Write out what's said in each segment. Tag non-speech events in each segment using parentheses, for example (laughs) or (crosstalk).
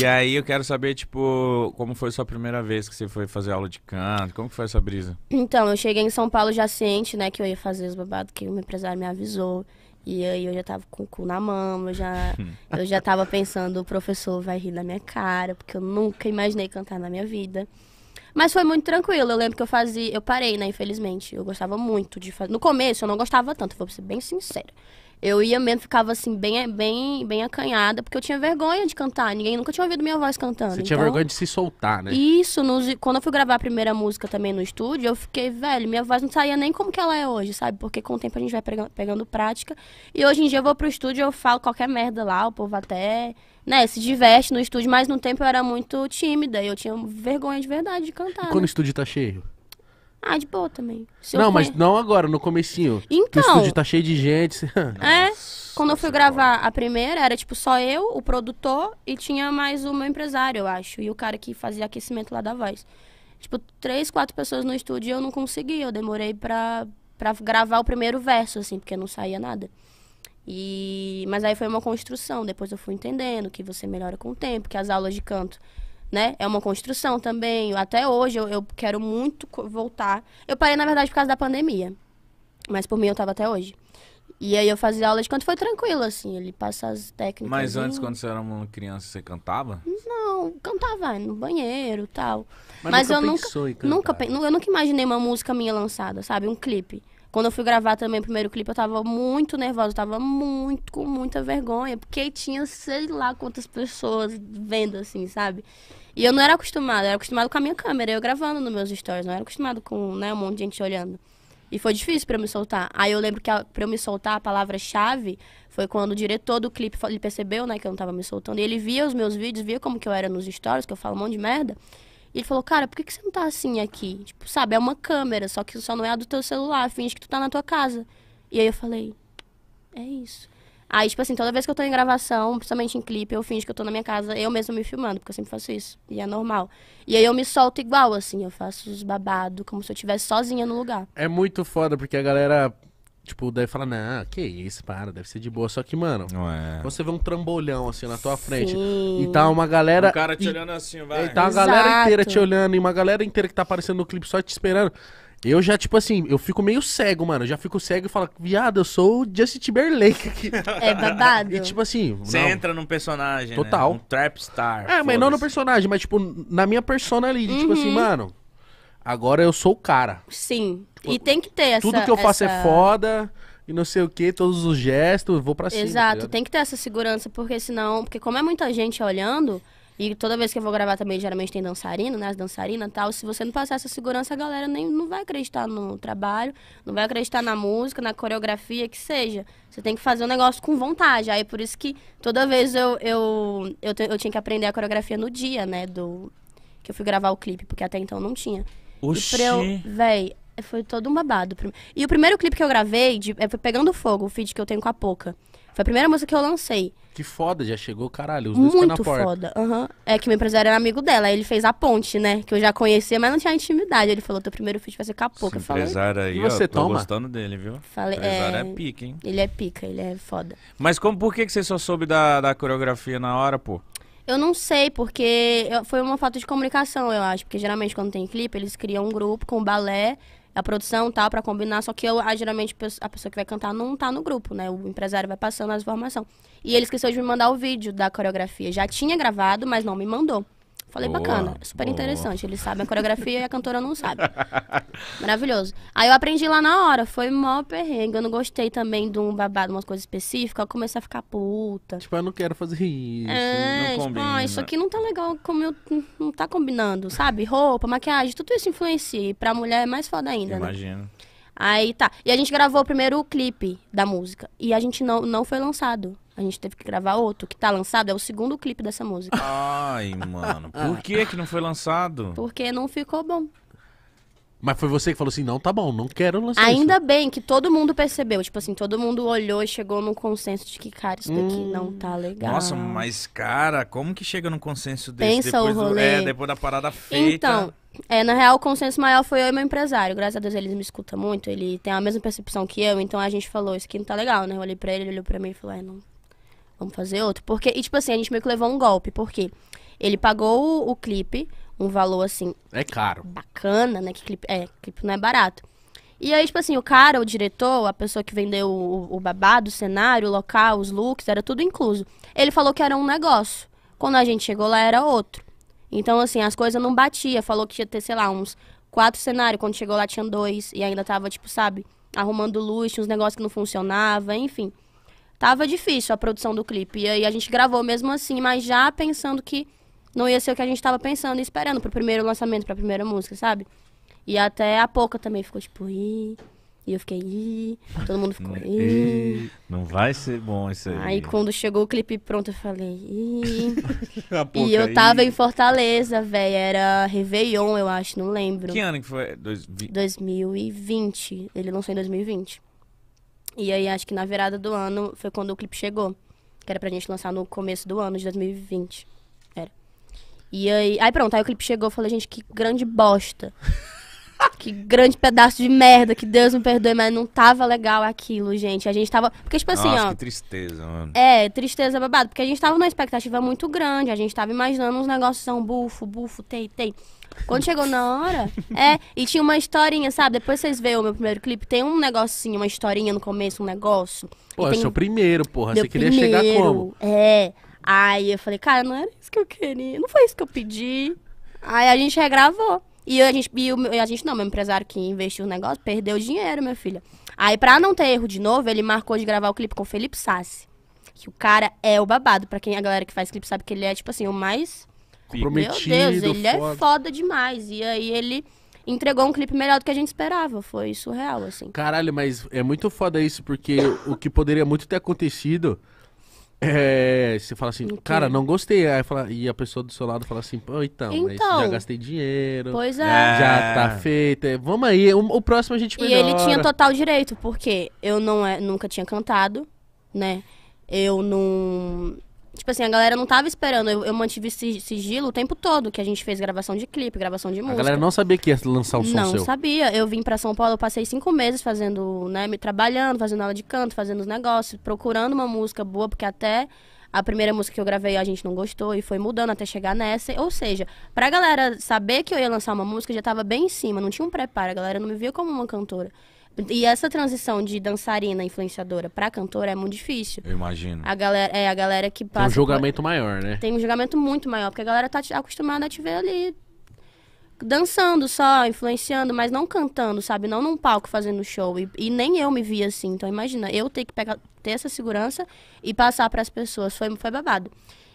E aí eu quero saber, tipo, como foi sua primeira vez que você foi fazer aula de canto? Como foi essa brisa? Então, eu cheguei em São Paulo já ciente, né, que eu ia fazer os babados que o meu empresário me avisou. E aí eu já tava com o cu na mão, eu já, (laughs) eu já tava pensando, o professor vai rir da minha cara, porque eu nunca imaginei cantar na minha vida. Mas foi muito tranquilo. Eu lembro que eu fazia. Eu parei, né? Infelizmente. Eu gostava muito de fazer. No começo eu não gostava tanto, vou ser bem sincera. Eu ia mesmo, ficava assim, bem, bem, bem acanhada, porque eu tinha vergonha de cantar. Ninguém nunca tinha ouvido minha voz cantando. Você então... tinha vergonha de se soltar, né? Isso, nos... quando eu fui gravar a primeira música também no estúdio, eu fiquei, velho, minha voz não saía nem como que ela é hoje, sabe? Porque com o tempo a gente vai pegando prática. E hoje em dia eu vou pro estúdio eu falo qualquer merda lá, o povo até, né, se diverte no estúdio, mas no tempo eu era muito tímida e eu tinha vergonha de verdade de cantar. E quando né? o estúdio tá cheio? Ah, de boa também. Se não, mas não agora, no comecinho. Então. O estúdio tá cheio de gente. (laughs) É, quando eu fui gravar a primeira, era tipo só eu, o produtor e tinha mais o meu empresário, eu acho. E o cara que fazia aquecimento lá da voz. Tipo, três, quatro pessoas no estúdio e eu não consegui. Eu demorei pra, pra gravar o primeiro verso, assim, porque não saía nada. E... Mas aí foi uma construção. Depois eu fui entendendo que você melhora com o tempo, que as aulas de canto né? É uma construção também. Até hoje eu, eu quero muito voltar. Eu parei, na verdade, por causa da pandemia. Mas por mim eu tava até hoje. E aí eu fazia aula de canto, foi tranquilo, assim, ele passa as técnicas. Mas antes, quando você era uma criança, você cantava? Não, cantava no banheiro tal. Mas, Mas nunca eu nunca, nunca. Eu nunca imaginei uma música minha lançada, sabe? Um clipe. Quando eu fui gravar também o primeiro clipe, eu tava muito nervosa, eu tava muito, com muita vergonha, porque tinha sei lá quantas pessoas vendo, assim, sabe? E eu não era acostumada, eu era acostumada com a minha câmera, eu gravando nos meus stories, não era acostumada com né, um monte de gente olhando. E foi difícil para eu me soltar. Aí eu lembro que para eu me soltar, a palavra-chave foi quando o diretor do clipe ele percebeu, né, que eu não tava me soltando. E ele via os meus vídeos, via como que eu era nos stories, que eu falo um monte de merda. E ele falou, cara, por que, que você não tá assim aqui? Tipo, sabe, é uma câmera, só que só não é a do teu celular, finge que tu tá na tua casa. E aí eu falei, é isso. Aí, tipo assim, toda vez que eu tô em gravação, principalmente em clipe, eu finge que eu tô na minha casa, eu mesmo me filmando, porque eu sempre faço isso. E é normal. E aí eu me solto igual, assim, eu faço os babados, como se eu estivesse sozinha no lugar. É muito foda, porque a galera Tipo, daí fala, não, que isso, para, deve ser de boa. Só que, mano, é. você vê um trambolhão assim na tua frente. E tá uma galera. Um cara te e, olhando assim, vai. E tá uma galera inteira te olhando, e uma galera inteira que tá aparecendo no clipe só te esperando. Eu já, tipo assim, eu fico meio cego, mano. Eu já fico cego e falo, viado, eu sou o Justin Timberlake aqui. (laughs) É babado. E tipo assim. Você entra num personagem. Né? Total. Né? Um trap star. É, mas não no personagem, mas tipo, na minha persona ali. Uhum. Tipo assim, uhum. mano, agora eu sou o cara. Sim. E tem que ter essa. Tudo que eu faço é essa... é foda e não sei o que, todos os gestos, vou pra cima. Tá Exato, tá tem que ter essa segurança, porque senão. Porque como é muita gente olhando, e toda vez que eu vou gravar também, geralmente tem dançarina né? As dançarinas e tal. Se você não passar essa segurança, a galera nem, não vai acreditar no trabalho, não vai acreditar na música, na coreografia, que seja. Você tem que fazer o um negócio com vontade. Aí é por isso que toda vez eu, eu, eu, eu, eu tinha que aprender a coreografia no dia, né? Do, que eu fui gravar o clipe, porque até então não tinha. Oxi. E pra eu, véi, é, foi todo um babado. E o primeiro clipe que eu gravei de, é, foi Pegando Fogo, o feed que eu tenho com a Poca. Foi a primeira música que eu lancei. Que foda, já chegou, caralho. Os Muito dois na foda. Uhum. É que meu empresário era amigo dela. Aí ele fez a ponte, né? Que eu já conhecia, mas não tinha intimidade. Ele falou: teu primeiro feat vai ser a Eu falei. empresário aí, e você ó, tô toma? gostando dele, viu? Falei, o empresário é... é pica, hein? Ele é pica, ele é foda. Mas como, por que, que você só soube da, da coreografia na hora, pô? Eu não sei, porque foi uma falta de comunicação, eu acho. Porque geralmente quando tem clipe, eles criam um grupo com balé, a produção tal, para combinar. Só que eu, ah, geralmente a pessoa que vai cantar não tá no grupo, né? O empresário vai passando as informações. E ele esqueceu de me mandar o vídeo da coreografia. Já tinha gravado, mas não me mandou. Falei, boa, bacana, super boa. interessante. Eles sabem a coreografia e a cantora não sabe. (laughs) Maravilhoso. Aí eu aprendi lá na hora, foi mó perrengue. Eu não gostei também de um babado, umas coisas específicas. Eu comecei a ficar puta. Tipo, eu não quero fazer isso. É, não tipo, ah, isso aqui não tá legal como eu. Não tá combinando, sabe? Roupa, maquiagem, tudo isso influencia. E pra mulher é mais foda ainda. Imagina. Né? Aí tá. E a gente gravou o primeiro clipe da música. E a gente não, não foi lançado. A gente teve que gravar outro, que tá lançado, é o segundo clipe dessa música. Ai, mano. Por ah. que que não foi lançado? Porque não ficou bom. Mas foi você que falou assim, não, tá bom, não quero lançar Ainda isso. bem que todo mundo percebeu. Tipo assim, todo mundo olhou e chegou num consenso de que, cara, isso daqui hum. não tá legal. Nossa, mas, cara, como que chega num consenso desse? Pensa depois o rolê. Do, é, depois da parada feita. Então, é, na real, o consenso maior foi eu e meu empresário. Graças a Deus ele me escuta muito, ele tem a mesma percepção que eu. Então a gente falou, isso aqui não tá legal, né? Eu olhei pra ele, ele olhou pra mim e falou, é, não vamos fazer outro. Porque, e tipo assim, a gente meio que levou um golpe, porque ele pagou o, o clipe, um valor assim. É caro. Bacana, né? Que clipe, é, clipe não é barato. E aí, tipo assim, o cara, o diretor, a pessoa que vendeu o, o babado, o cenário, o local, os looks, era tudo incluso. Ele falou que era um negócio. Quando a gente chegou lá, era outro. Então, assim, as coisas não batia. Falou que ia ter, sei lá, uns quatro cenários. Quando chegou lá, tinha dois. E ainda tava, tipo, sabe, arrumando luz, tinha uns negócios que não funcionava, enfim tava difícil a produção do clipe. E aí a gente gravou mesmo assim, mas já pensando que não ia ser o que a gente tava pensando e esperando pro primeiro lançamento, pra primeira música, sabe? E até a pouca também ficou tipo, ih. E eu fiquei, ih. Todo mundo ficou, ih. Não vai ser bom isso aí. Aí quando chegou o clipe pronto, eu falei, ih. (laughs) e eu tava em Fortaleza, velho. Era Réveillon, eu acho, não lembro. Que ano que foi? Dois... 2020. Ele lançou em 2020. E aí acho que na virada do ano foi quando o clipe chegou. Que era pra gente lançar no começo do ano de 2020. Era. E aí. Aí pronto, aí o clipe chegou, e falei, gente, que grande bosta que grande pedaço de merda, que Deus me perdoe, mas não tava legal aquilo, gente. A gente tava. Porque, tipo ah, assim, Nossa, ó. Que tristeza, mano. É, tristeza babado. Porque a gente tava numa expectativa muito grande. A gente tava imaginando uns negócios são bufo, bufo, tei, tei. Quando chegou na hora, é, e tinha uma historinha, sabe? Depois vocês veem o meu primeiro clipe, tem um negocinho, uma historinha no começo, um negócio. Pô, é tem... seu primeiro, porra. Meu você queria primeiro, chegar como? É. Aí eu falei, cara, não era isso que eu queria. Não foi isso que eu pedi. Aí a gente regravou. E a gente, e o, a gente não, meu empresário que investiu o negócio perdeu dinheiro, meu filho. Aí, pra não ter erro de novo, ele marcou de gravar o clipe com o Felipe Sassi. Que o cara é o babado. Pra quem a galera que faz clipe sabe que ele é, tipo assim, o mais. Meu Deus, ele é foda. é foda demais. E aí ele entregou um clipe melhor do que a gente esperava. Foi surreal, assim. Caralho, mas é muito foda isso, porque o que poderia muito ter acontecido é, você fala assim, cara, não gostei. Aí fala, e a pessoa do seu lado fala assim, pô, então, então já gastei dinheiro. Pois é. é. Já tá feito. É, vamos aí, o, o, próximo a gente melhora. E ele tinha total direito, porque eu não é, nunca tinha cantado, né? Eu não Tipo assim, a galera não tava esperando. Eu, eu mantive sigilo o tempo todo que a gente fez gravação de clipe, gravação de música. A galera não sabia que ia lançar o som não seu. Não sabia. Eu vim para São Paulo, eu passei cinco meses fazendo, né, me trabalhando, fazendo aula de canto, fazendo os negócios, procurando uma música boa, porque até a primeira música que eu gravei a gente não gostou e foi mudando até chegar nessa. Ou seja, pra galera saber que eu ia lançar uma música, já tava bem em cima, não tinha um preparo. A galera não me via como uma cantora. E essa transição de dançarina influenciadora para cantora é muito difícil. Eu imagino. A galera, é, a galera que passa. Tem um julgamento por... maior, né? Tem um julgamento muito maior, porque a galera tá acostumada a te ver ali dançando só, influenciando, mas não cantando, sabe? Não num palco fazendo show. E, e nem eu me via assim. Então imagina, eu ter que pegar, ter essa segurança e passar para as pessoas. Foi, foi babado.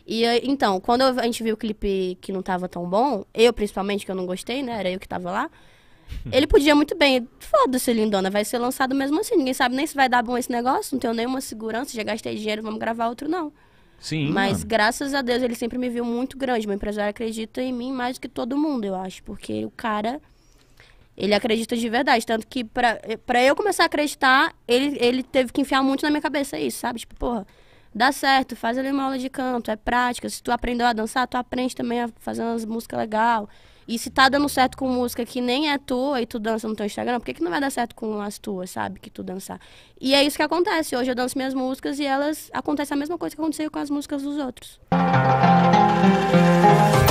E eh, então, quando a gente viu o clipe que não tava tão bom, eu principalmente, que eu não gostei, né? Era eu que tava lá. Ele podia muito bem, foda-se, lindona, vai ser lançado mesmo assim. Ninguém sabe nem se vai dar bom esse negócio, não tenho nenhuma segurança, já gastei dinheiro, vamos gravar outro, não. Sim. Mas mano. graças a Deus ele sempre me viu muito grande. Meu empresário acredita em mim mais do que todo mundo, eu acho. Porque o cara, ele acredita de verdade. Tanto que pra, pra eu começar a acreditar, ele, ele teve que enfiar muito na minha cabeça isso, sabe? Tipo, porra, dá certo, faz ali uma aula de canto, é prática. Se tu aprendeu a dançar, tu aprende também a fazer umas músicas legais e se tá dando certo com música que nem é tua e tu dança no teu Instagram, por que, que não vai dar certo com as tuas, sabe? Que tu dançar. E é isso que acontece. Hoje eu danço minhas músicas e elas acontece a mesma coisa que aconteceu com as músicas dos outros. Música